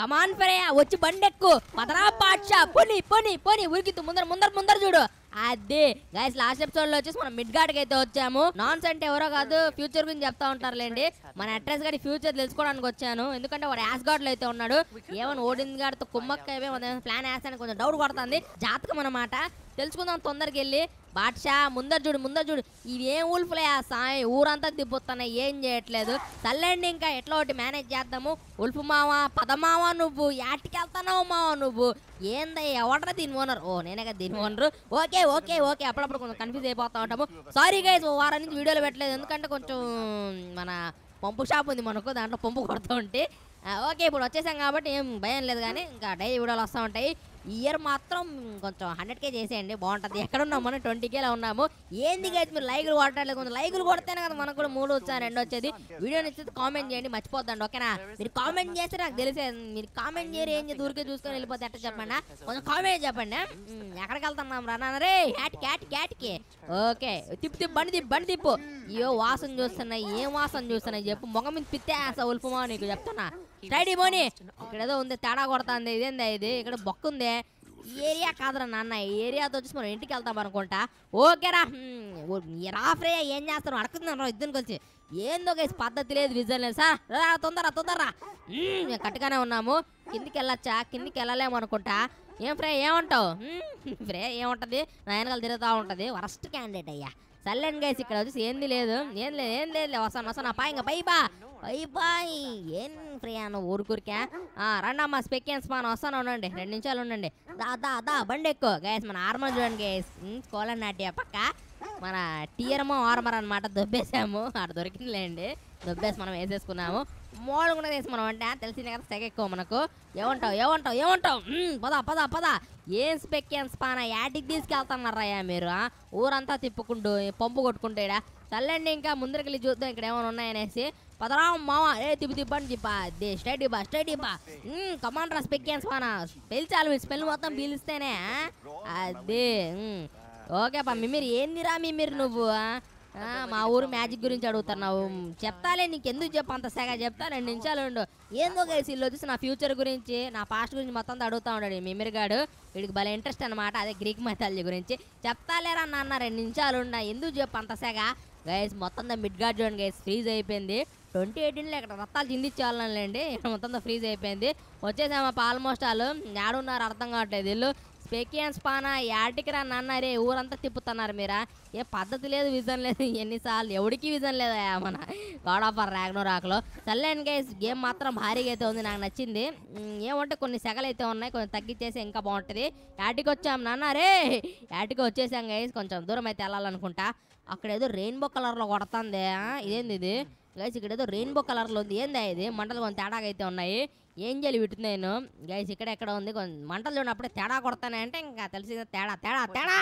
కమాన్ ఫ్రయ్య వచ్చి బండెక్కు పదరా పాట్షా పోనీ పోనీ పోనీ ఉరికి ముందర ముందర ముందర చూడు అదే గైస్ లాస్ట్ ఎపిసోడ్ లో వచ్చేసి మనం మిడ్ గార్డ్ అయితే వచ్చాము నాన్స్ అంటే ఎవరో కాదు ఫ్యూచర్ గురించి చెప్తా ఉంటారులేండి మన అడ్రస్ గారి ఫ్యూచర్ తెలుసుకోవడానికి వచ్చాను ఎందుకంటే వాడు యాస్ గార్డ్ లో అయితే ఉన్నాడు ఏమైనా ఓడింది గారితో కుమ్మక్క అయిపోయి ప్లాన్ వేస్తాను కొంచెం డౌట్ కొడుతుంది జాతకం అన్నమాట తెలుసుకుందాం తొందరకి వెళ్ళి బాద్షా ముందర చూడు ముందర చూడు ఇవేం ఉల్ఫ్లే ఆ సాయి ఊరంతా దిబ్బొస్తున్నాయి ఏం చేయట్లేదు తల్లండి ఇంకా ఎట్లా ఒకటి మేనేజ్ చేద్దాము ఉల్ఫ్ పద మావా నువ్వు యాటికి మావా నువ్వు ఏందా ఎవడరా దీని ఓనర్ ఓ నేనే కదా దీని ఓనరు ఓకే ఓకే ఓకే అప్పుడప్పుడు కొంచెం కన్ఫ్యూజ్ అయిపోతా ఉంటాము సారీ గైజ్ ఓ వారం నుంచి వీడియోలు పెట్టలేదు ఎందుకంటే కొంచెం మన పంపు షాప్ ఉంది మనకు దాంట్లో పంపు కొడుతూ ఉంటే ఓకే ఇప్పుడు వచ్చేసాం కాబట్టి ఏం భయం లేదు కానీ ఇంకా డైలీ వీడియోలు వస్తూ ఉంటాయి ఇయర్ మాత్రం కొంచెం హండ్రెడ్ కే చేసేయండి బాగుంటుంది ఎక్కడ ఉన్నాము మనం ట్వంటీ కేలో ఉన్నాము ఏంది కదా మీరు లైకులు కొట్టాలి కొంచెం లైకులు కొడితేనే కదా మనకు కూడా మూడు వచ్చా రెండు వచ్చేది వీడియో నచ్చితే కామెంట్ చేయండి మర్చిపోద్దండి ఓకేనా మీరు కామెంట్ చేస్తే నాకు తెలిసేది మీరు కామెంట్ చేయరు ఏం దూరికే చూసుకొని వెళ్ళిపోతే ఎట్లా చెప్పండి కొంచెం కామెంట్ చెప్పండి ఎక్కడికి వెళ్తున్నాం రానా రే క్యాట్ క్యాట్ క్యాట్కి ఓకే తిప్పు తిప్పు బండి తిప్పు బండి తిప్పు అయ్యో వాసన చూస్తున్నాయి ఏం వాసన చూస్తున్నాయి చెప్పు మొగ మీద పిత్తే ఆశ ఉల్పమా నీకు చెప్తున్నా రెడీ బోని ఇక్కడ ఏదో ఉంది తేడా కొడతాంది ఇదేందా ఇది ఇక్కడ బొక్క ఉంది ఏరియా కాదురా నాన్న ఈ ఏరియాతో వచ్చేసి మనం ఇంటికి వెళ్తాం అనుకుంటా ఓకేరా రాఫ్రే ఏం చేస్తారు అడుగుతున్నారా రా ఇద్దరు కలిసి ఏందో కలిసి పద్ధతి లేదు విజన్ లేదు సార్ రా తొందర మేము కట్టుగానే ఉన్నాము కిందికి వెళ్ళచ్చా కిందికి వెళ్ళలేము అనుకుంటా ఏం ఫ్రే ఏమంటావు ఫ్రే ఏముంటుంది నా వెనకాల తిరుగుతూ ఉంటుంది వరస్ట్ క్యాండిడేట్ అయ్యా చల్లని గైస్ ఇక్కడ వచ్చేసి ఏంది లేదు ఏం లేదు ఏం లేదు వస్తాను వస్తాను ఆ ఇంకా పై బా పై బాయ్ ఏం ప్రయాణం ఊరుకురికే ఊరుకూరికే అమ్మా స్పెక్కెన్స్ మనం వస్తాను ఉండండి రెండు నిమిషాలు ఉండండి దా దా దా బండి ఎక్కువ గైస్ మన ఆర్మర్ చూడండి గైస్ కోలం నాట్య పక్క మన టీయర్మో ఆర్మర్ అనమాట దొబ్బేసాము అక్కడ దొరికిందిలేండి దొబ్బేసి మనం వేసేసుకున్నాము మూడు కూడా తీసుకున్నాం అంటే తెలిసిన కదా సెగ ఎక్కువ మనకు ఏమంటావు ఏమంటావు ఏమంటావు పద పద పద ఏం స్పెక్ ఏం స్పాన యాటికి తీసుకెళ్తున్నారయ్యా మీరు ఊరంతా తిప్పుకుంటూ పంపు కొట్టుకుంటేడా చల్లండి ఇంకా ముందరికి చూద్దాం ఇక్కడ ఏమైనా ఉన్నాయనేసి పదరా మావ ఏ తిప్పి తిప్పని చెప్పా దే స్టైట్ ఇబ్బా స్టైట్ ఇబ్బా కమాండ్రా స్పెక్ ఏం స్పాన పిలిచాలి మీరు స్పెల్ మొత్తం పీలిస్తేనే అదే ఓకే పమ్మి మీరు ఏందిరా మీ మీరు నువ్వు మా ఊరు మ్యాజిక్ గురించి అడుగుతున్నావు చెప్తాలే నీకు ఎందుకు చెప్పు అంత సగ చెప్తా రెండు నిమిషాలు ఉండు ఏందో గైస్ ఇల్లు వచ్చేసి నా ఫ్యూచర్ గురించి నా పాస్ట్ గురించి మొత్తం అడుగుతా ఉన్నాడు మిమిరిగాడు వీడికి భలే ఇంట్రెస్ట్ అనమాట అదే గ్రీక్ మెథాలజీ గురించి చెప్తాలేరా నాన్న రెండు నిమిషాలు ఉండ ఎందుకు చెప్పు అంత సగ గైస్ మొత్తం మిడ్ గార్డ్ చూడండి గైస్ ఫ్రీజ్ అయిపోయింది ట్వంటీ ఎయిటీన్లో ఇక్కడ రత్తాలు చిందించాలండి ఇక్కడ మొత్తం ఫ్రీజ్ అయిపోయింది వచ్చేసామా ఆల్మోస్ట్ వాళ్ళు ఏడున్నారు అర్థం కావట్లేదు వీళ్ళు పెకియన్స్ పానా యాటికి రా రే ఊరంతా తిప్పుతున్నారు మీరా ఏ పద్ధతి లేదు విజన్ లేదు ఎన్నిసార్లు ఎవడికి విజన్ లేదా మన గాడ్ ఆఫ్ రాగ్నో రాక్లో సర్లేండి గైస్ గేమ్ మాత్రం భారీగా అయితే ఉంది నాకు నచ్చింది ఏమంటే కొన్ని సెగలు అయితే ఉన్నాయి కొంచెం తగ్గించేసి ఇంకా బాగుంటుంది యాటికి వచ్చాం రే యాటికి వచ్చేసాం గైస్ కొంచెం దూరం అయితే వెళ్ళాలనుకుంటా అక్కడ ఏదో రెయిన్బో కలర్లో కొడతాందే ఇదేంది ఇది గైస్ ఇక్కడ ఏదో రెయిన్బో కలర్లో ఉంది ఏందా ఇది మంటలు కొంచెం తేడాగా అయితే ఉన్నాయి ఏం చేయాలి విట్టు నేను గైస్ ఇక్కడ ఎక్కడ ఉంది మంటలు చూడప్పుడు తేడా కొడతానే అంటే ఇంకా తెలిసి తేడా తేడా తేడా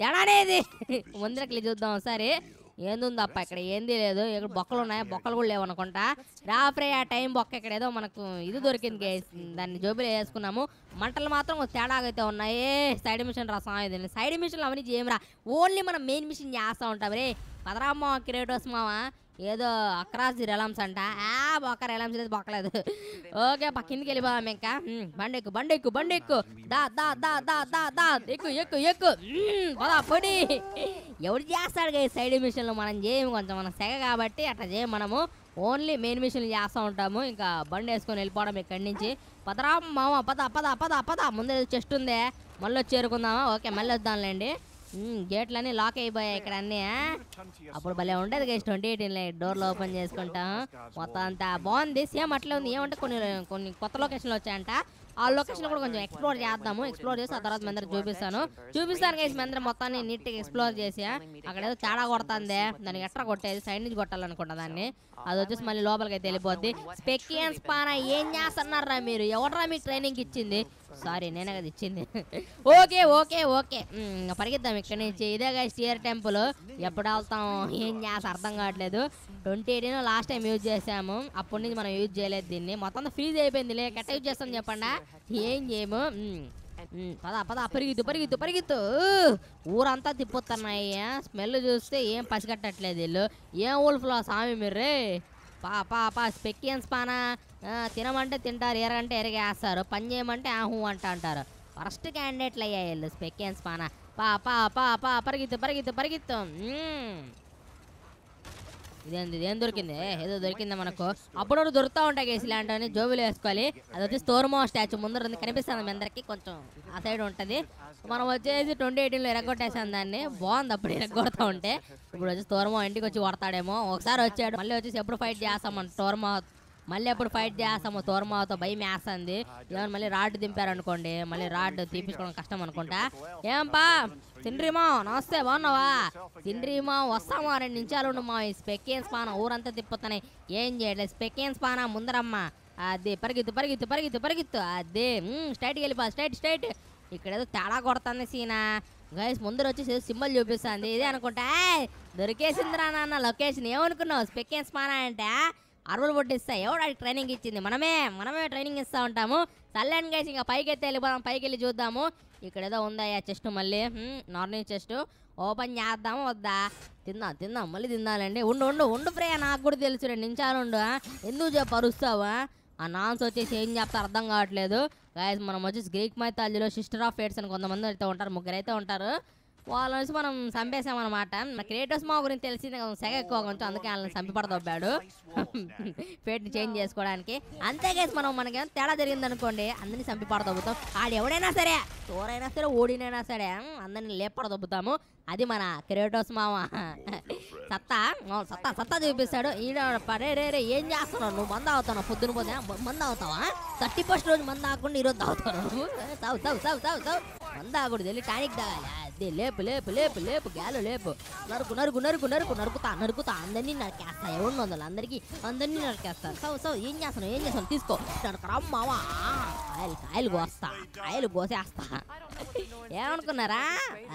తేడా అనేది ముందరకి చూద్దాం ఒకసారి ఏందుంది అప్ప ఇక్కడ ఏంది లేదు ఇక్కడ బొక్కలు ఉన్నాయి బొక్కలు కూడా లేవు అనుకుంటా రాత్రి ఆ టైం బొక్క ఇక్కడ ఏదో మనకు ఇది దొరికింది గైస్ దాన్ని జోబిలో వేసుకున్నాము మంటలు మాత్రం తేడాగా అయితే ఉన్నాయి సైడ్ మిషన్ రాసాం ఇది సైడ్ మిషన్లు అవన్నీ చేయమరా ఓన్లీ మనం మెయిన్ మిషన్ చేస్తూ ఉంటాం రే పదరామ్మ కిరేటోస్ మావా ఏదో అక్రాస్ ది రెలమ్స్ అంట ఆ బొక్క రెలమ్స్ లేదు బొక్కలేదు ఓకే పక్క కిందికి వెళ్ళిపోదాం ఇంకా బండెక్కు బండెక్కు బండెక్కు దా దా దా దా దా దా ఎక్కు ఎక్కు ఎక్కు పదా పొడి ఎవడు చేస్తాడు కదా సైడ్ మిషన్లు మనం చేయము కొంచెం మనం సెగ కాబట్టి అట్లా చేయం మనము ఓన్లీ మెయిన్ మిషన్లు చేస్తూ ఉంటాము ఇంకా బండి వేసుకొని వెళ్ళిపోవడం ఇక్కడి నుంచి పదరా మామ పద పద పద పద ముందే చెస్ట్ ఉందే మళ్ళీ వచ్చి చేరుకుందామా ఓకే మళ్ళీ వద్దాంలేండి గేట్లన్నీ లాక్ అయిపోయాయి ఇక్కడ అన్ని అప్పుడు భలే ఉండదు గేస్ ట్వంటీ ఎయిటీన్ డోర్లు ఓపెన్ చేసుకుంటాం మొత్తం అంతా బాగుంది సేమ్ అట్లా ఉంది ఏమంటే కొన్ని కొన్ని కొత్త లొకేషన్లు వచ్చాయంట ఆ లొకేషన్ కూడా కొంచెం ఎక్స్ప్లోర్ చేద్దాము ఎక్స్ప్లోర్ చేసి ఆ తర్వాత మీ చూపిస్తాను చూపిస్తాను గైస్ మీ అందరూ మొత్తాన్ని నీట్గా ఎక్స్ప్లోర్ చేసి అక్కడ ఏదో తేడా కొడుతుంది దానికి ఎట్లా కొట్టేది సైడ్ నుంచి కొట్టాలనుకుంటా దాన్ని అది వచ్చేసి మళ్ళీ లోపలికి అయితే వెళ్ళిపోద్ది స్పెక్కి పాన ఏం చేస్తున్నారా మీరు ఎవడరా మీ ట్రైనింగ్ ఇచ్చింది సారీ నేనే కదా ఇచ్చింది ఓకే ఓకే ఓకే పరిగెద్దాం ఇక్కడ నుంచి ఇదే గైస్ స్టీర్ టెంపుల్ ఎప్పుడు వెళ్తాం ఏం చేసి అర్థం కావట్లేదు twenty eighteen last time use చేసాము అప్పటి నుంచి మనం యూజ్ చేయలేదు దీన్ని మొత్తం ఫ్రీజ్ అయిపోయింది లేక ఎట్ట యూజ్ చేస్తాం చెప్పండి ఏం ఏమో పదా పదా పరిగిద్దు పరిగిద్దు పరిగిద్దు ఊరంతా తిప్పుతున్నాయ్యా స్మెల్ చూస్తే ఏం పసిగట్టట్లేదు వీళ్ళు ఏం ఊల్ఫ్లో స్వామి మీరే పా పా పా స్పెక్కియన్స్ పానా తినమంటే తింటారు ఎరగంటే ఎరగేస్తారు పని చేయమంటే ఆహు అంట అంటారు ఫస్ట్ క్యాండిడేట్లు అయ్యా వీళ్ళు స్పెక్కియన్స్ పానా పా పా పా పా పరిగిద్దు పరిగిద్దు పరిగిద్దు ఇదేంది ఇదేం దొరికింది ఏదో దొరికిందా మనకు అప్పుడప్పుడు దొరుకుతూ ఉంటాయి కేసు ఇలాంటివన్నీ జోబులు వేసుకోవాలి అది వచ్చి స్టోర్మో స్టాచ్యూ ముందర ఉంది కనిపిస్తుంది మీ అందరికి కొంచెం ఆ సైడ్ ఉంటుంది మనం వచ్చేసి ట్వంటీ ఎయిటీన్లో ఎరగొట్టేసాను దాన్ని బాగుంది అప్పుడు ఎరగొడతా ఉంటే ఇప్పుడు వచ్చి స్టోర్మో ఇంటికి వచ్చి కొడతాడేమో ఒకసారి వచ్చాడు మళ్ళీ వచ్చేసి ఎప్పుడు ఫైట్ చేస్తాం మన స్టోర్మో మళ్ళీ ఎప్పుడు ఫైట్ చేస్తాము తోర్మాతో భయం వేస్తుంది ఏమన్నా మళ్ళీ రాడ్ దింపారనుకోండి మళ్ళీ రాడ్ తీపించుకోవడం కష్టం అనుకుంటా ఏంపా తిండ్రీమా నమస్తే బాగున్నావా తిండ్రీమా వస్తామా రెండు నిమిషాలు ఉండమ్మా ఈ స్పెక్కేన్స్ స్పాన ఊరంతా తిప్పుతున్నాయి ఏం చేయట్లేదు స్పెక్కేన్స్ స్పానా ముందరమ్మా అదే పరిగెత్తు పరిగెత్తు పరిగెత్తు పరిగెత్తు అదే స్ట్రైట్కి వెళ్ళిపో స్ట్రైట్ స్ట్రైట్ ఇక్కడ ఏదో తేడా కొడుతుంది సీనా గైస్ ముందర వచ్చేసి సింబల్ చూపిస్తుంది ఇదే అనుకుంటా దొరికేసిందిరా నాన్న లొకేషన్ ఏమనుకున్నావు స్పెక్కేన్స్ స్పానా అంటే అరువులు పొట్టిస్తా ఎవడు ట్రైనింగ్ ఇచ్చింది మనమే మనమే ట్రైనింగ్ ఇస్తూ ఉంటాము సర్లేండి గైస్ ఇంకా పైకి ఎత్తే వెళ్ళిపోదాం పైకి వెళ్ళి చూద్దాము ఇక్కడ ఏదో ఉందయ్యా చెస్ట్ మళ్ళీ నార్మల్ చెస్ట్ ఓపెన్ చేద్దాము వద్దా తిందాం తిందాం మళ్ళీ తిందాలండి ఉండు ఉండు ఉండు ఫ్రే నాకు కూడా తెలుసు రండి నిమిషాలు ఉండు ఎందుకు అరుస్తావా ఆ నాన్స్ వచ్చేసి ఏం చెప్తా అర్థం కావట్లేదు గాయస్ మనం వచ్చేసి గ్రీక్ మైథాలజీలో సిస్టర్ ఆఫ్ ఫేట్స్ అని కొంతమంది అయితే ఉంటారు ముగ్గురైతే ఉంటారు వాళ్ళ నుంచి మనం చంపేసామన్నమాట క్రియేటర్స్ మా గురించి తెలిసింది కదా సెగ ఎక్కువ కొంచెం అందుకే వాళ్ళని చంపబడదొబ్బాడు పేట్ని చేంజ్ చేసుకోవడానికి అంతేకేసి మనం మనకేం తేడా జరిగింది అనుకోండి అందరినీ చంపిపడదొబ్బుతాం ఆడు ఎవడైనా సరే చూరైనా సరే ఓడినైనా సరే అందరినీ లేపడదొబ్బుతాము అది మన క్రియేటర్స్ మామ సత్తా సత్తా సత్తా చూపిస్తాడు ఈడ పడే రే రే ఏం చేస్తున్నావు నువ్వు మంద అవుతావు పొద్దున పొద్దున మంద అవుతావా థర్టీ ఫస్ట్ రోజు మంద ఆకుండా ఈరోజు అవుతావు నువ్వు తావు తావు తావు తావు తావు మంద ఆగుడు వెళ్ళి టానిక్ తాగాలి అదే లేపు లేపు లేపు లేపు గాలు లేపు నరుకు నరుకు నరుకు నరుకు నరుకుతా నరుకుతా అందరినీ నరికేస్తా ఎవరు వందలు అందరికీ అందరినీ నరికేస్తా సౌ సౌ ఏం చేస్తాను ఏం చేస్తాను తీసుకో నన్ను రమ్మ కాయలు కాయలు కోస్తా కాయలు కోసేస్తా ఏమనుకున్నారా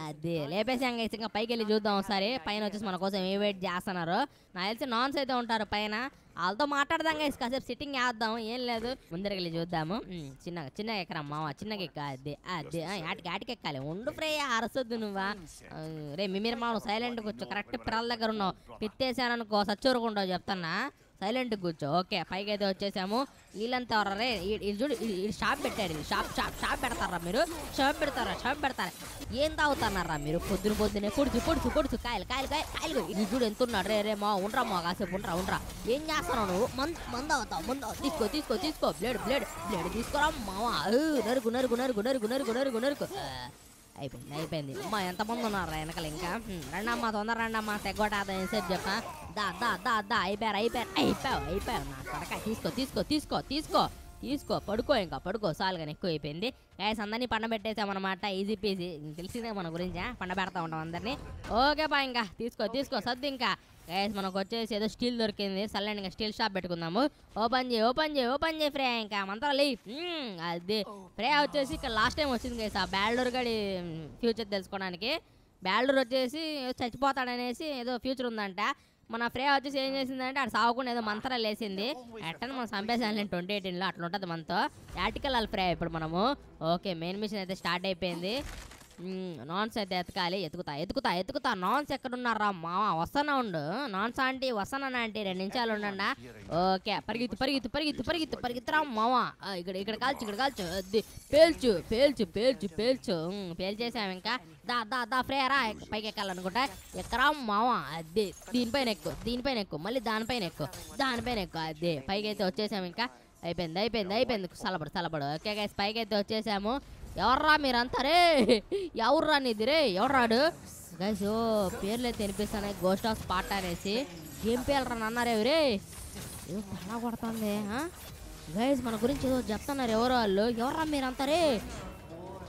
అదే అది లేపేసాం ఇంకా పైకి వెళ్ళి చూద్దాం ఒకసారి పైన వచ్చేసి మన కోసం ఏ వెయిట్ చేస్తున్నారు నాకు తెలిసి నాన్స్ అయితే ఉంటారు పైన వాళ్ళతో మాట్లాడదాం గైస్ కాసేపు సిట్టింగ్ వేద్దాం ఏం లేదు ముందరికి చూద్దాము చిన్నగా hmm. చిన్నగా ఎక్కరా మావా చిన్నగా ఎక్క అదే అదే ఆటికి ఆటికి ఎక్కాలి ఉండు ఫ్రేయ అరసొద్దు నువ్వా రే మీరు మా సైలెంట్ కూర్చో కరెక్ట్ పిల్లల దగ్గర ఉన్నావు పిత్తేసాననుకో సచ్చూరుకుంటావు చెప్తానా సైలెంట్ కూర్చో ఓకే పైకి అయితే వచ్చేసాము వీళ్ళంతా రే చూడు షాప్ పెట్టారు షాప్ షాప్ షాప్ పెడతారా మీరు షాప్ పెడతారా షాప్ పెడతారా ఏం తాగుతున్నారా మీరు పొద్దున పొద్దునే పొడుచు పొడుచు పొడుచు కాయలు కాయలు కాయలు కాయలు ఇది చూడు ఎంత ఉన్నాడు రే రే మా ఉండరా మా కాసేపు ఉండరా ఉండరా ఏం చేస్తున్నావు నువ్వు మంద మంద అవుతావు మంద తీసుకో తీసుకో తీసుకో బ్లడ్ బ్లేడ్ బ్లేడ్ తీసుకోరా మావా నరుగు నరుగు నరుగు నరుగు నరుగు నరుగు నరుగు అయిపోయింది అయిపోయింది అమ్మ ముందు ఉన్నారు వెనకలు ఇంకా రండమ్మా తొందర రండమ్మా తెగొటాద ఎంతసేపు చెప్పా దా దా దా దా అయిపోయారు అయిపోయారు అయిపోయావు అయిపోయావు నా కొడక తీసుకో తీసుకో తీసుకో తీసుకో తీసుకో పడుకో ఇంకా పడుకో సాలుగా ఎక్కువ అయిపోయింది గాయస్ అందరినీ పండ పెట్టేసామన్నమాట ఈజీ పీజీ తెలిసిందే మన గురించి పండ పెడతా ఉంటాం అందరినీ ఓకే బా ఇంకా తీసుకో తీసుకో సర్ది ఇంకా గైస్ మనకు వచ్చేసి ఏదో స్టీల్ దొరికింది సల్లండి ఇంకా స్టీల్ షాప్ పెట్టుకుందాము ఓపెన్ చేయి ఓపెన్ చేయి ఓపెన్ చేయి ఫ్రే ఇంకా మంత్రాలు అది ఫ్రే వచ్చేసి ఇక్కడ లాస్ట్ టైం వచ్చింది గైస్ ఆ బ్యాల్డూర్ గడి ఫ్యూచర్ తెలుసుకోవడానికి బ్యాల్డూర్ వచ్చేసి చచ్చిపోతాడనేసి ఏదో ఫ్యూచర్ ఉందంట మన ఫ్రే వచ్చేసి ఏం చేసిందంటే అక్కడ సాగుకుండా ఏదో మంత్రాలు వేసింది ఎట్టని మనం చంపేసాను నేను ట్వంటీ ఎయిటీన్లో అట్లా ఉంటుంది మనతో యాటికల్ ఫ్రే ఇప్పుడు మనము ఓకే మెయిన్ మిషన్ అయితే స్టార్ట్ అయిపోయింది నాన్స్ అయితే ఎతకాలి ఎతుకుతా ఎతుకుతా ఎతుకుతా నాన్స్ ఎక్కడున్నారా మా వసన ఉండు నాన్స్ ఆంటీ వసన ఆంటీ రెండు నిమిషాలు ఉండండా ఓకే పరిగెత్తు పరిగెత్తు పరిగెత్తు పరిగెత్తు పరిగెత్తురా మావా ఇక్కడ ఇక్కడ కాల్చు ఇక్కడ కాల్చు పేల్చు పేల్చు పేల్చు పేల్చు పేల్చేసాం ఇంకా దా దా దా ఫ్రేరా పైకి ఎక్కాలనుకుంటా ఎక్కరా మావా అదే దీనిపైన ఎక్కువ దీనిపైన ఎక్కువ మళ్ళీ దానిపైన ఎక్కువ దానిపైన ఎక్కువ అదే పైకి అయితే వచ్చేసాము ఇంకా అయిపోయింది అయిపోయింది అయిపోయింది సలబడు సలబడు ఓకే గైస్ పైకి అయితే వచ్చేసాము ఎవర్రా మీరు రే ఎవర్రా నీది ఎవర్రాడు గైస్ పేర్లు అయితే గోస్ట్ హౌస్ పాట అనేసి ఏం పేలరా అన్నారేవి ఎవరే ఏదో పడా కొడుతుంది గైస్ మన గురించి ఏదో చెప్తున్నారు ఎవరు వాళ్ళు ఎవర్రా మీరు రే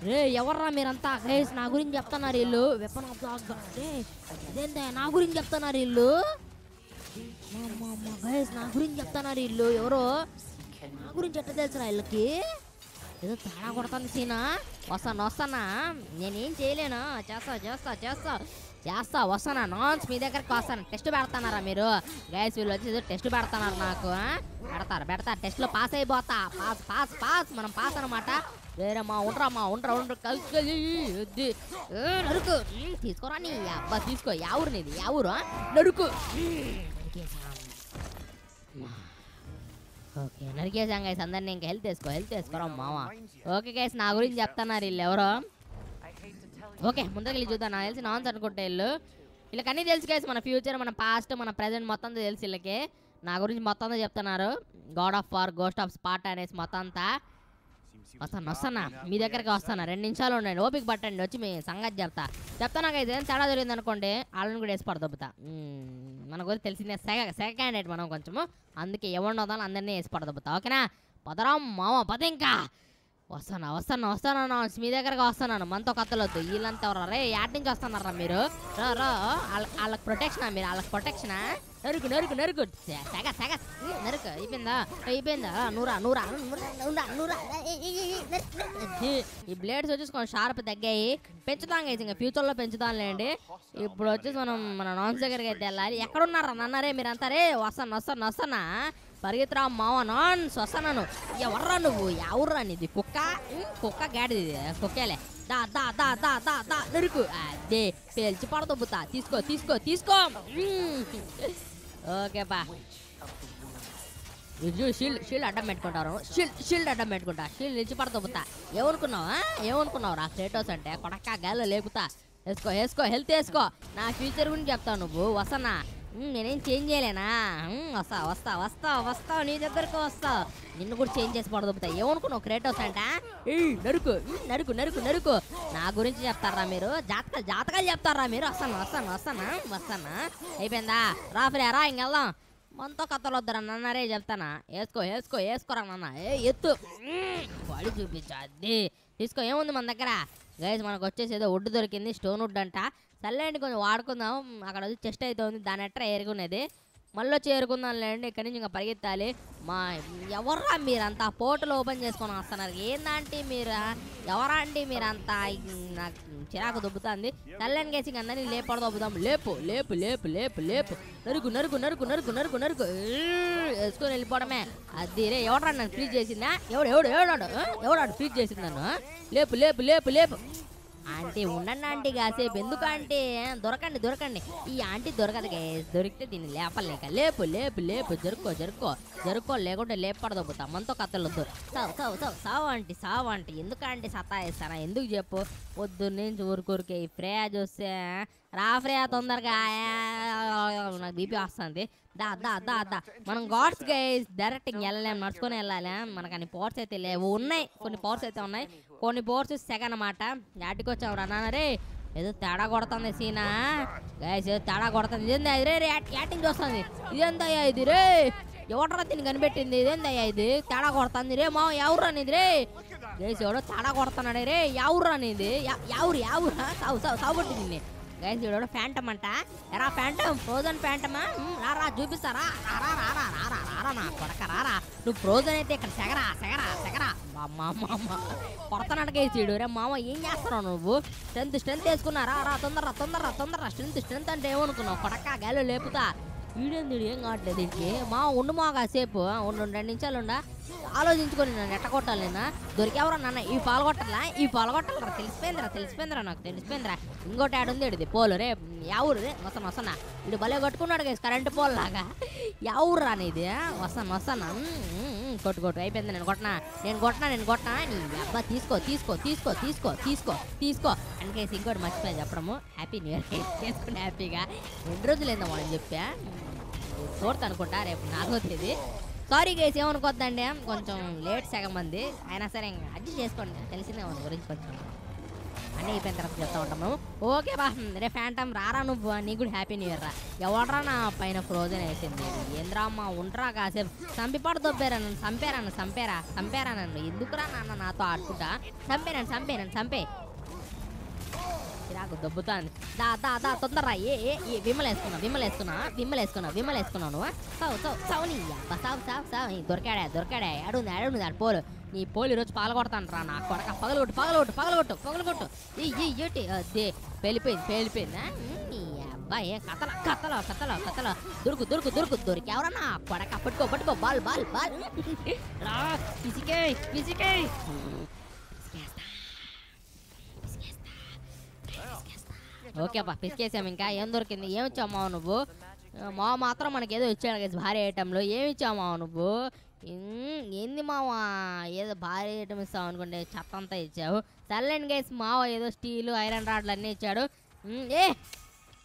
రే ఎవర్రా మీరంతా గైస్ నా గురించి చెప్తున్నారు వీళ్ళు వెపన్ ఇదేంటే నా గురించి చెప్తున్నారు వీళ్ళు గైస్ నా గురించి చెప్తున్నారు వీళ్ళు ఎవరు నా గురించి ఎట్లా తెలుసు వీళ్ళకి ఏదో తేడా కొడుతుంది సీనా వస్తాను వస్తానా నేనేం చేయలేను చేస్తా చేస్తా చేస్తా చేస్తా వస్తానా నాన్స్ మీ దగ్గరికి వస్తాను టెస్ట్ పెడతానారా మీరు గైస్ వీళ్ళు వచ్చి టెస్ట్ పెడతానారు నాకు పెడతారు పెడతారు టెస్ట్లో పాస్ అయిపోతా పాస్ పాస్ పాస్ మనం పాస్ అనమాట వేరే మా ఉండరా మా ఉండరా ఉండరు కలిసి నరుకు తీసుకోరా నీ అబ్బా తీసుకో యా నీది యా ఊరు నరుకు ఓకే నరికే గైస్ అందరిని ఇంకా హెల్త్ వేసుకో హెల్త్ వేసుకోరా మావా ఓకే గైస్ నా గురించి చెప్తున్నారు వీళ్ళు ఎవరో ఓకే ముందరికి చూద్దాం నాకు తెలిసి నాన్స్ అనుకుంటే వీళ్ళు వీళ్ళకి అన్నీ తెలుసు గైస్ మన ఫ్యూచర్ మన పాస్ట్ మన ప్రజెంట్ మొత్తం తెలుసు వీళ్ళకి నా గురించి మొత్తం చెప్తున్నారు god of far ghost of spot అనేసి మొత్తం అంతా వస్తాను వస్తానా మీ దగ్గరికి వస్తానా రెండు నిమిషాలు ఉండండి ఓపిక పట్టండి వచ్చి మీ సంగతి చెప్తా చెప్తా నాకు అయితే తేడా జరిగింది అనుకోండి వాళ్ళని కూడా వేసి పడదొబ్బుతా మన గురించి తెలిసిందే సెగ సెగ క్యాండిడేట్ మనం కొంచెము అందుకే ఎవరినోదాలు అందరినీ వేసి పడదొబ్బుతా ఓకేనా పదరాం మామ పద ఇంకా వస్తాను వస్తాను వస్తాను అన్న మీ దగ్గరకు వస్తాను మనతో కథలొద్దు వీళ్ళంతా ఎవరు రే యాడ్ నుంచి వస్తున్నారా మీరు రా రా వాళ్ళకి ప్రొటెక్షనా మీరు వాళ్ళకి ప్రొటెక్షనా నరుకు నరుకు నరుకు సగ సగ నరుకు అయిపోయిందా అయిపోయిందా నూరా నూరా నూరా నూరా ఈ బ్లేడ్స్ వచ్చేసి కొంచెం షార్ప్ తగ్గాయి పెంచుతాం అయితే ఇంకా ఫ్యూచర్లో పెంచుతాంలేండి ఇప్పుడు వచ్చేసి మనం మన నాన్స్ దగ్గరికి అయితే వెళ్ళాలి ఎక్కడున్నారా మీరు అంతా రే వస్తాను వస్తాను వస్తానా పరిగెత్తురా మావ నాన్ శ్వసనను ఎవర్రా నువ్వు ఎవర్రా నీది కుక్క కుక్క గాడిది కుక్కేలే దా దా దా దా దా దా నరుకు అదే పేల్చి పడదొబ్బుతా తీసుకో తీసుకో తీసుకో ఓకే బా చూడు షీల్డ్ షీల్డ్ అడ్డం పెట్టుకుంటారు షీల్డ్ షీల్డ్ అడ్డం పెట్టుకుంటా షీల్డ్ నిలిచి పడదొబ్బుతా ఏమనుకున్నావు ఏమనుకున్నావు రా స్టేటోస్ అంటే కొడక్క గాల్లో లేపుతా వేసుకో వేసుకో హెల్త్ వేసుకో నా ఫ్యూచర్ గురించి చెప్తావు నువ్వు వసనా నేనేం చేంజ్ చేయలేనా వస్తా వస్తా వస్తా వస్తా నీ దగ్గరకు వస్తా నిన్ను కూడా చేంజ్ చేసి పడదొబ్బుతా ఏమనుకున్నావు క్రేటోస్ అంట నరుకు నరుకు నరుకు నరుకు నా గురించి చెప్తారా మీరు జాతకాలు జాతకాలు చెప్తారా మీరు వస్తాను వస్తాను వస్తానా వస్తానా అయిపోయిందా రాఫరే రా ఇంకెళ్దాం మనతో కథలు వద్దరా నన్నారే చెప్తానా వేసుకో వేసుకో వేసుకోరా నాన్న ఏ ఎత్తు వాడి చూపించా అది తీసుకో ఏముంది మన దగ్గర గైజ్ మనకు వచ్చేసి ఏదో వుడ్ దొరికింది స్టోన్ వుడ్ అంట సర్లేండి కొంచెం వాడుకుందాం అక్కడ వచ్చి చెస్ట్ అయితే ఉంది దాని ఎట్ర ఏరుకునేది మళ్ళీ వచ్చి లేండి ఇక్కడి నుంచి ఇంకా పరిగెత్తాలి మా ఎవర్రా మీరంతా పోర్టల్ ఓపెన్ చేసుకొని వస్తున్నారు ఏందంటే మీరు ఎవరా అండి మీరంతా నాకు చిరాకు దొబ్బుతుంది తల్లని కేసి అందరినీ లేపడ దొబ్బుదాం లేపు లేపు లేపు లేపు లేపు నరుకు నరుకు నరుకు నరుకు నరుకు నరుకు వేసుకొని వెళ్ళిపోవడమే అది రే ఎవడా నన్ను ఫ్రీజ్ చేసిందా ఎవడు ఎవడు ఎవడాడు ఎవడాడు ఫ్రీజ్ చేసింది నన్ను లేపు లేపు లేపు లేపు ఆంటీ ఉండండి ఆంటీ కాసేపు ఎందుకు ఆంటీ దొరకండి దొరకండి ఈ ఆంటీ దొరకదు దొరికితే దీన్ని లేపలేక లేపు లేపు లేపు జరుక్కో జరుక్కో జరుక్కో లేకుంటే లేపడదు తమ్మంతో కథలొద్దు సావు సావు సావు సావు ఆంటీ సావు ఆంటీ ఎందుకు ఆంటీ సతాయిస్తానా ఎందుకు చెప్పు వద్దు నుంచి ఊరుకూరికే ఈ ఫ్రేయా చూస్తే రా ఫ్రేయా తొందరగా నాకు బీపీ వస్తుంది దా దా దా దా మనం గాడ్స్ గైస్ డైరెక్ట్ వెళ్ళలేం నడుచుకొని వెళ్ళాలి మనకు అన్ని పవర్స్ అయితే లేవు ఉన్నాయి కొన్ని పవర్స్ అయితే ఉన్నాయి కొన్ని బోర్స్ సెగ అనమాట యాటికొచ్చావు రే ఏదో తేడా కొడుతుంది సీనా గైస్ ఏదో తేడా కొడుతుంది ఇదేందా ఇది రే యాటింగ్ చూస్తుంది ఇదేందయ్యా ఇది రే ఎవటరా దీన్ని కనిపెట్టింది ఇదేందయ్యా ఇది తేడా కొడుతుంది రే మా ఎవరు అనేది రే గైస్ ఎవడో తేడా కొడుతున్నాడు రే ఎవరు అనేది ఎవరు ఎవరు సావు సావు సాగుబట్టి దీన్ని గైస్ ఎవడో ఫ్యాంటమ్ అంట ఎరా ఫ్యాంటమ్ ఫ్రోజన్ ఫ్యాంటమా రారా చూపిస్తారా రారా రారా రారా రారా నా కొడక రారా నువ్వు ఫ్రోజన్ అయితే ఇక్కడ సెగరా సెగరా సెగరా మా అమ్మ అమ్మ రే మామ ఏం చేస్తున్నావు నువ్వు స్ట్రెంత్ స్ట్రెంత్ వేసుకున్నారా రా తొందర తొందర తొందర స్ట్రెంత్ స్ట్రెంత్ అంటే ఏమనుకున్నావు కొడక్క గాలి లేపుతా వీడేంది ఏం కావట్లేదు ఇంటికి మా ఉండు మాగా సేపు ఉండు రెండు నిమిషాలు ఉండా ఆలోచించుకొని నన్ను ఎట్టగొట్టాలేనా దొరికేవరా నాన్న ఈ కొట్టాలా ఈ పాల్గొట్టాలరా తెలిసిపోయిందిరా తెలిసిపోయిందిరా నాకు తెలిసిపోయిందిరా ఇంకోటి ఉంది ఇది పోలు రే యావురుది వస్తాను వస్తానా ఇడు భలే కొట్టుకున్నాడు కదా కరెంటు పోల్ లాగా రాని ఇది వస్తాను వస్తాను కొట్టు కొట్టు అయిపోయింది నేను కొట్టినా నేను కొట్టినా నేను కొట్టనా నీ అబ్బా తీసుకో తీసుకో తీసుకో తీసుకో తీసుకో తీసుకో అనికేసి ఇంకోటి మర్చిపోయింది చెప్పడము హ్యాపీ న్యూ ఇయర్ చేసుకుని హ్యాపీగా రెండు రోజులు ఏందో వాళ్ళని చెప్పా చూడతా అనుకుంటా రేపు నాలుగో తేదీ సారీ గైస్ ఏమనుకోద్దండి కొంచెం లేట్ సగం మంది అయినా సరే ఇంకా అడ్జస్ట్ చేసుకోండి తెలిసిందే మన గురించి కొంచెం అన్నీ అయిపోయిన తర్వాత చెప్తా ఉంటాం మేము ఓకే బా రే ఫ్యాంటమ్ రారా నువ్వు నీకు కూడా హ్యాపీ న్యూ ఇయర్ రా ఎవడరా నా పైన ఫ్రోజన్ వేసింది ఏంద్రా అమ్మ ఉండరా కాసేపు చంపిపాడు దొబ్బేరా నన్ను చంపారా చంపారా చంపారా నన్ను ఎందుకురా నాన్న నాతో ఆడుకుంటా చంపేనండి చంపేనండి చంపే నాకు దొబ్బుతాను దా దా దా తొందర ఏ ఏ ఏ విమ్మలేసుకున్నా విమ్మలేసుకున్నా విమ్మలేసుకున్నా విమ్మలేసుకున్నాను సౌ సౌ సౌని సౌ సౌ సావు సావు దొరికాడా దొరికాడా అడుగుంది అడుగుంది దాని పోలు నీ పోలు ఈరోజు కొడతాను రా నా కొడక పగలగొట్టు పగలగొట్టు పగలగొట్టు పగలగొట్టు ఈ ఈ ఏటి అదే పెళ్ళిపోయింది పెళ్ళిపోయింది నీ అబ్బాయి కథల కథల కథల కథల దొరుకు దొరుకు దొరుకు దొరికి ఎవరన్నా కొడక పట్టుకో పట్టుకో బాల్ బాల్ బాల్ రా పిసికే పిసికే ఓకే అప్ప పిసికేసాము ఇంకా ఏం దొరికింది ఏమి ఇచ్చావు నువ్వు మా మాత్రం మనకి ఏదో ఇచ్చాడు కదా భారీ ఐటెంలో ఏమి ఇచ్చావు నువ్వు ఏంది మావా ఏదో భారీ ఐటమ్ ఇస్తావు అనుకుంటే చెత్త అంతా ఇచ్చావు సర్లేండి గైస్ మావ ఏదో స్టీలు ఐరన్ రాడ్లు అన్నీ ఇచ్చాడు ఏ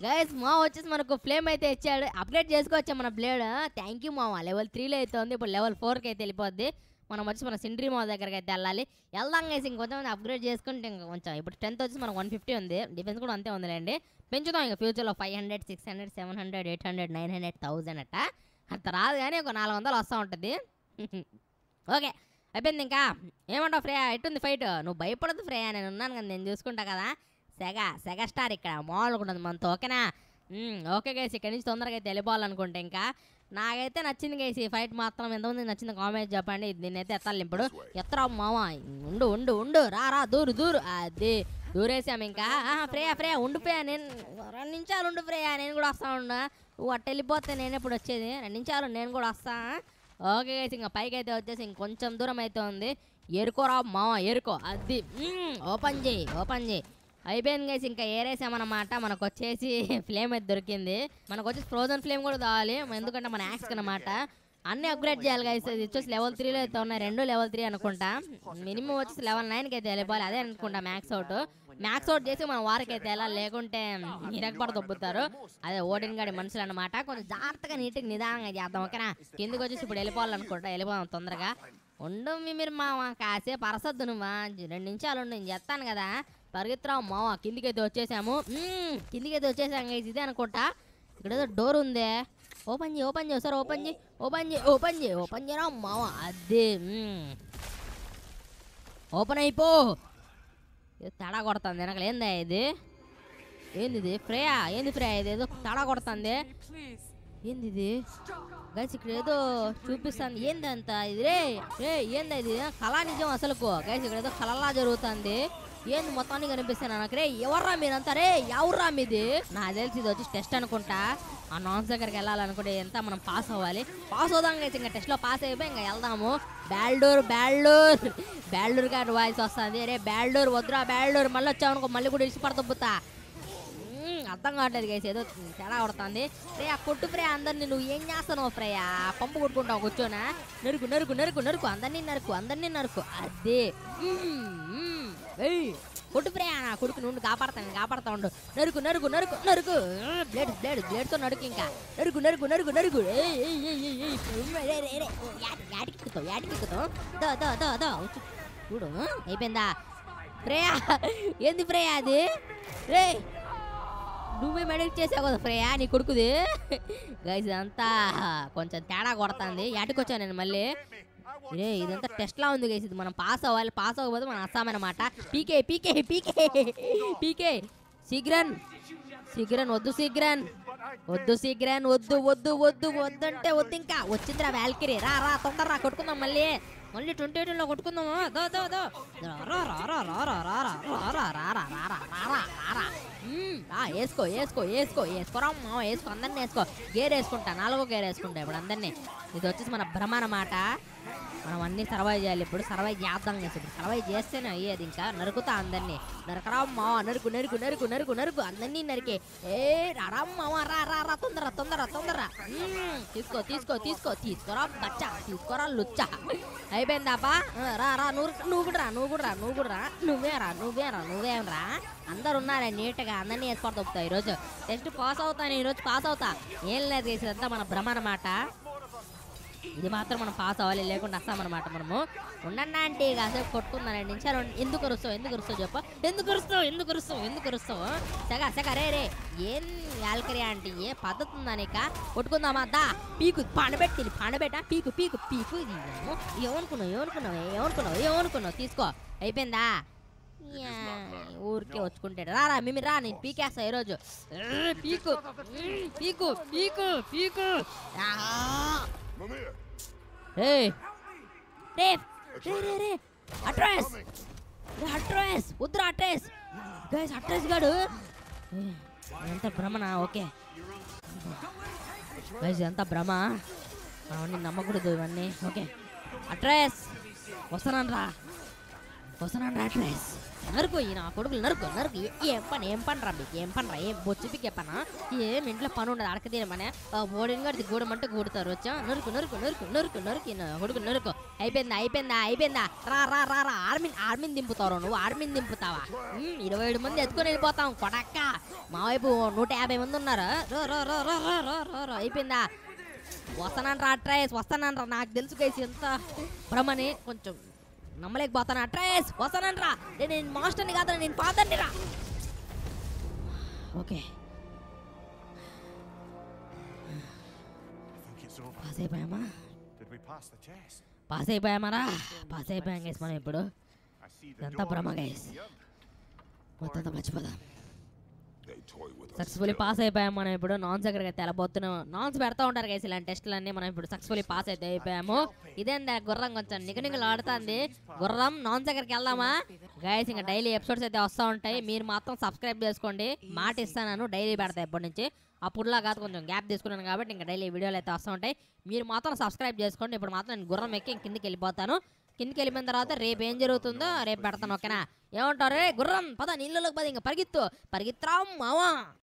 గైస్ మావ వచ్చేసి మనకు ఫ్లేమ్ అయితే ఇచ్చాడు అప్గ్రేడ్ చేసుకోవచ్చా మన బ్లేడ్ థ్యాంక్ యూ మావా లెవెల్ త్రీలో అయితే ఉంది ఇప్పుడు లెవెల్ ఫోర్కి అయితే వెళ్ళిపోద్ది మనం వచ్చి మన సిండ్రీ మా దగ్గరికి అయితే వెళ్ళాలి వెళ్దాం వేసి ఇంకొంచెం అప్గ్రేడ్ చేసుకుంటే ఇంకా కొంచెం ఇప్పుడు టెన్త్ వచ్చి మనకు వన్ ఫిఫ్టీ ఉంది డిఫెన్స్ కూడా అంతే ఉందిలేండి పెంచుదాం ఇంకా ఫ్యూచర్లో five hundred six hundred seven hundred eight hundred nine hundred thousand అట అంత రాదు కానీ ఒక నాలుగు వందలు వస్తూ ఉంటుంది ఓకే అయిపోయింది ఇంకా ఏమంటావు ఫ్రేయా ఎట్టుంది ఫైట్ నువ్వు భయపడదు ఫ్రేయా నేను ఉన్నాను కదా నేను చూసుకుంటా కదా సెగ సెగ స్టార్ ఇక్కడ మామూలుగా ఉంటుంది మనతో ఓకేనా ఓకే గైస్ ఇక్కడ నుంచి తొందరగా అయితే వెళ్ళిపోవాలనుకుంటే ఇంకా నాకైతే నచ్చింది కేసీ ఫైట్ మాత్రం ఎంతమంది నచ్చింది కామెంట్ చెప్పండి నేనైతే ఎత్తాలి ఇప్పుడు ఎత్తరా మామా ఉండు ఉండు ఉండు రా రా దూరు దూరు అది దూరేసాము ఇంకా ఫ్రేయా ఫ్రేయా ఉండిపోయా నేను రెండు నిమిషాలు ఉండు ఫ్రేయా నేను కూడా వస్తా ఉండు నువ్వు అట్ట వెళ్ళిపోతే నేను ఎప్పుడు వచ్చేది రెండు నిమిషాలు నేను కూడా వస్తా ఓకే గైస్ ఇంకా పైకి అయితే వచ్చేసి ఇంకొంచెం దూరం అయితే ఉంది ఎరుకోరా మామ ఎరుకో అది ఓపెన్ చేయి ఓపెన్ చేయి అయిపోయింది గైస్ ఇంకా ఏరేసామన్నమాట మనకు వచ్చేసి ఫ్లేమ్ అయితే దొరికింది మనకు వచ్చేసి ఫ్రోజన్ ఫ్లేమ్ కూడా కావాలి ఎందుకంటే మన యాక్స్ అనమాట అన్ని అప్గ్రేడ్ చేయాలి గైస్ ఇది వచ్చేసి లెవెల్ త్రీలో అయితే ఉన్నాయి రెండు లెవెల్ త్రీ అనుకుంటా మినిమం వచ్చేసి లెవెల్ నైన్కి అయితే వెళ్ళిపోవాలి అదే అనుకుంటా మ్యాక్స్ అవుట్ మ్యాక్స్ అవుట్ చేసి మన వారికి అయితే ఎలా లేకుంటే ఇరగపడ దొబ్బుతారు అదే ఓడిన్ గడి మనుషులు అనమాట కొంచెం జాగ్రత్తగా నీటికి నిదానంగా చేద్దాం ఓకేనా కిందకి వచ్చేసి ఇప్పుడు వెళ్ళిపోవాలనుకుంటా వెళ్ళిపోదాం తొందరగా ఉండు మీరు మా కాసేపు అరసద్దు నువ్వు రెండు నిమిషాలు ఉండు నేను చెప్తాను కదా పరిగెత్తురావు కిందికి అయితే వచ్చేసాము అయితే వచ్చేసాం గైస్ ఇదే అనుకుంటా ఇక్కడ ఏదో డోర్ ఉందే ఓపెన్ చేయి ఓపెన్ చేయి సార్ ఓపెన్ చేయి ఓపెన్ చేయి ఓపెన్ చేయి ఓపెన్ చేయరావు మావ అదే ఓపెన్ అయిపో తడా కొడుతుంది వెనకలు ఏందా ఇది ఏంది ఇది ఫ్రేయా ఏంది ఫ్రేయా ఇది ఏదో తడా కొడుతుంది ఏంది ఇది గైస్ ఇక్కడ ఏదో చూపిస్తుంది అంత ఇది రే రే ఏందా ఇది కళా నిజం అసలుకు గైస్ ఇక్కడ ఏదో కళలా జరుగుతుంది ఏంది మొత్తాన్ని కనిపిస్తాను నాకు రే ఎవర్రా అంతా రే ఎవర్రా మీది నా తెలిసి ఇది వచ్చి టెస్ట్ అనుకుంటా ఆ నాన్స్ దగ్గరికి వెళ్ళాలనుకుంటే ఎంత మనం పాస్ అవ్వాలి పాస్ అవుదాం కదా ఇంకా టెస్ట్లో పాస్ అయిపోయి ఇంకా వెళ్దాము బ్యాల్డోర్ బ్యాల్డోర్ బ్యాల్డోర్ గారి వాయిస్ వస్తుంది రే బ్యాల్డోర్ వద్దురా బ్యాల్డోర్ మళ్ళీ వచ్చామనుకో మళ్ళీ కూడా పోతా అర్థం కావట్లేదు గైస్ ఏదో తేడా కొడుతుంది రే ఆ కొట్టు ప్రే అందరినీ నువ్వు ఏం చేస్తున్నావు ఫ్రయ్యా పంపు కొట్టుకుంటావు కూర్చోనా నరుకు నరుకు నరుకు నరుకు అందరినీ నరుకు అందరినీ నరుకు అదే ఏయ్ కొట్టు కొడుకు నుండి కాపాడతాను కాపాడుతా ఉండు నరుకు నరుకు నరుకు నరుకు బ్లేడ్ బ్లేడ్ బ్లేడ్తో నరుకు ఇంకా నరుకు నరుకు నరుకు నరుకు దో దో దో చూడు అయిపోయిందా ప్రేయా ఏంది ప్రేయా అది రే నువ్వే మెడల్ చేసావు కదా ప్రేయా నీ కొడుకుది గైజ్ అంతా కొంచెం తేడా కొడతాంది యాటికొచ్చాను నేను మళ్ళీ ఏ ఇదంతా టెస్ట్ లా ఉంది గైస్ ఇది మనం పాస్ అవ్వాలి పాస్ అవ్వకపోతే మనం అన్నమాట పీకే పీకే పీకే పీకే సిగ్రన్ సిగ్రన్ వద్దు సిగ్రన్ వద్దు సిగ్రన్ వద్దు వద్దు వద్దు వద్దు అంటే వద్దు ఇంకా వచ్చిందిరా వ్యాల్కిరీ రా రా తొందర రా కొట్టుకుందాం మళ్ళీ మళ్ళీ ట్వంటీ లో కొట్టుకుందాము దో దో దో వేసుకో వేసుకో వేసుకో వేసుకోరా వేసుకో అందరిని వేసుకో గేర్ వేసుకుంటా నాలుగో గేర్ వేసుకుంటా ఇప్పుడు అందరినీ ఇది వచ్చేసి మన భ్రమ అన్నమాట అన్నీ సర్వైవ్ చేయాలి ఇప్పుడు సర్వైవ్ చేద్దాం చేసి ఇప్పుడు సర్వైవ్ చేస్తేనే అయ్యేది ఇంకా నరుకుతా అందరినీ నరకరామ్మా నరుకు నరుకు నరుకు నరుకు నరుకు అందరినీ నరికే ఏ రామ్మా రా రా రా తొందర తొందర తొందర తీసుకో తీసుకో తీసుకో తీసుకోరా బచ్చా తీసుకోరా లుచ్చా అయిపోయిందాపా రా రా నువ్వు నువ్వు కూడా రా నువ్వు కూడా రా నువ్వు కూడా రా నువ్వే రా నువ్వే రా నువ్వేం రా అందరు ఉన్నారా నీట్గా అందరినీ వేసుకొని దొక్కుతావు ఈరోజు టెస్ట్ పాస్ అవుతాను ఈరోజు పాస్ అవుతా ఏం లేదు చేసేదంతా మన భ్రమ అనమాట ఇది మాత్రం మనం పాస్ అవ్వాలి లేకుండా వస్తామన్నమాట మనము ఉండన్నా అంటే కాసేపు కొట్టుకున్నానండి రెండు ఎందుకు రుస్తావు ఎందుకు రుస్తావు చెప్ప ఎందుకు రుస్తావు ఎందుకు రుస్తావు ఎందుకు రుస్తావు సగ సగ రే రే ఏం యాల్కరియా అంటే ఏ పద్ధతి ఉందనిక కొట్టుకుందామా దా పీకు పండబెట్టి పనబెట్ట పీకు పీకు పీకు ఏమనుకున్నావు ఏమనుకున్నావు ఏమనుకున్నావు ఏమనుకున్నావు తీసుకో అయిపోయిందా ఊరికే వచ్చుకుంటాడు రా రా మేము రా నేను పీకేస్తా ఈరోజు పీకు పీకు పీకు పీకు రే రే రే రే అట్రాస్ అట్రాస్ ఉద్ర అట్రాస్ గైస్ అట్రాస్ గాడు ఎంత భ్రమనా ఓకే గైస్ ఎంత భ్రమ అవన్నీ నమ్మకూడదు ఇవన్నీ ఓకే అట్రాస్ వస్తున్నాను రా వస్తున్నాను అట్రాస్ నరుకు ఈయన కొడుకులు నరుకు నరుకు ఏం పని ఏం పని రా మీకు ఏం పని రా ఏం బొచ్చు మీకు పనా ఏం ఇంట్లో పని ఉండదు అడకదేమనే ఓడిని గడిది గూడమంటే గూడతారు వచ్చా నరుకు నరుకు నరుకు నరుకు నరుకు ఈయన కొడుకు నరుకు అయిపోయిందా అయిపోయిందా అయిపోయిందా రా రా రా రా ఆర్మీని ఆర్మీని దింపుతావు నువ్వు ఆర్మీని దింపుతావా ఇరవై ఏడు మంది ఎత్తుకొని వెళ్ళిపోతాం కొడక్క మా వైపు నూట యాభై మంది ఉన్నారు రో రో రో రో రో రో రో రో అయిపోయిందా వస్తానంటారా అట్రాయస్ వస్తానంటారా నాకు తెలుసు కేసు ఎంత భ్రమని కొంచెం నమ్మలేకపోతాను అట్రేస్ వస్తానంట్రా నేను మాస్టర్ని కాదు నేను ఫాదర్ని రా ఓకే పాస్ అయిపోయామా పాస్ అయిపోయామరా పాస్ అయిపోయాం గేస్ మనం ఇప్పుడు ఎంత భ్రమ గేస్ మొత్తం మర్చిపోదాం సక్సెస్ఫుల్లీ పాస్ అయిపోయాం మనం ఇప్పుడు నాన్స్ దగ్గరికి తెలబోతున్నాం నాన్స్ పెడతా ఉంటారు గైస్ ఇలాంటి అన్ని మనం ఇప్పుడు సక్సెస్ఫుల్లీ పాస్ అయితే అయిపోయాము ఇదేందా గుర్రం కొంచెం నిగలు ఆడుతుంది గుర్రం నాన్స్ దగ్గరికి వెళ్దామా గైస్ ఇంకా డైలీ ఎపిసోడ్స్ అయితే వస్తూ ఉంటాయి మీరు మాత్రం సబ్స్క్రైబ్ చేసుకోండి మాట ఇస్తాను డైలీ పెడతా ఇప్పటి నుంచి అప్పుడులా కాదు కొంచెం గ్యాప్ తీసుకున్నాను కాబట్టి ఇంకా డైలీ వీడియోలు అయితే వస్తూ ఉంటాయి మీరు మాత్రం సబ్స్క్రైబ్ చేసుకోండి ఇప్పుడు మాత్రం నేను గుర్రం ఎక్కి కిందికి వెళ్ళిపోతాను కిందికి వెళ్ళిపోయిన తర్వాత రేపు ఏం జరుగుతుందో రేపు పెడతాను ఓకేనా ఏమంటారు రే గుర్రం పద నీళ్ళలోకి పద ఇంకా పరిగెత్తు పరిగెత్తరా మావా